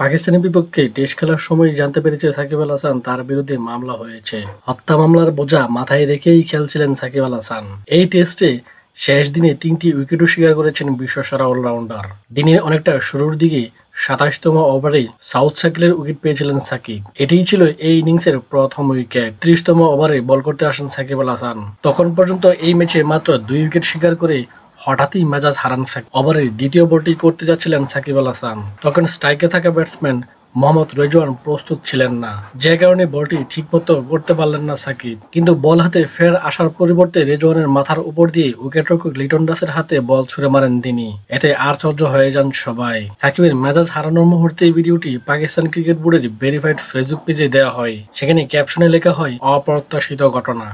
পাকিস্তানের বিপক্ষে টেস্ট খেলার সময় জানতে পেরেছে সাকিব আল হাসান তার বিরুদ্ধে মামলা হয়েছে হত্যা মামলার বোঝা মাথায় রেখেই খেলছিলেন সাকিব আল হাসান এই টেস্টে শেষ দিনে তিনটি উইকেটও স্বীকার করেছেন বিশ্বসেরা অলরাউন্ডার দিনের অনেকটা শুরুর দিকে সাতাশতম ওভারে সাউথ সাকিলের উইকেট পেয়েছিলেন সাকিব এটিই ছিল এই ইনিংসের প্রথম উইকেট ত্রিশতম ওভারে বল করতে আসেন সাকিব আল হাসান তখন পর্যন্ত এই ম্যাচে মাত্র দুই উইকেট শিকার করে হঠাৎই মেজাজ হারান সাকিব ওভারের দ্বিতীয় বলটি করতে যাচ্ছিলেন সাকিব আল হাসান তখন স্ট্রাইকে থাকা ব্যাটসম্যান মোহাম্মদ রেজওয়ান প্রস্তুত ছিলেন না যে কারণে বলটি ঠিকমতো করতে পারলেন না সাকিব কিন্তু বল হাতে ফের আসার পরিবর্তে রেজওয়ানের মাথার উপর দিয়ে উইকেটরক্ষক লিটন দাসের হাতে বল ছুড়ে মারেন তিনি এতে আশ্চর্য হয়ে যান সবাই সাকিবের মেজাজ হারানোর মুহূর্তে ভিডিওটি পাকিস্তান ক্রিকেট বোর্ডের ভেরিফাইড ফেসবুক পেজে দেওয়া হয় সেখানে ক্যাপশনে লেখা হয় অপ্রত্যাশিত ঘটনা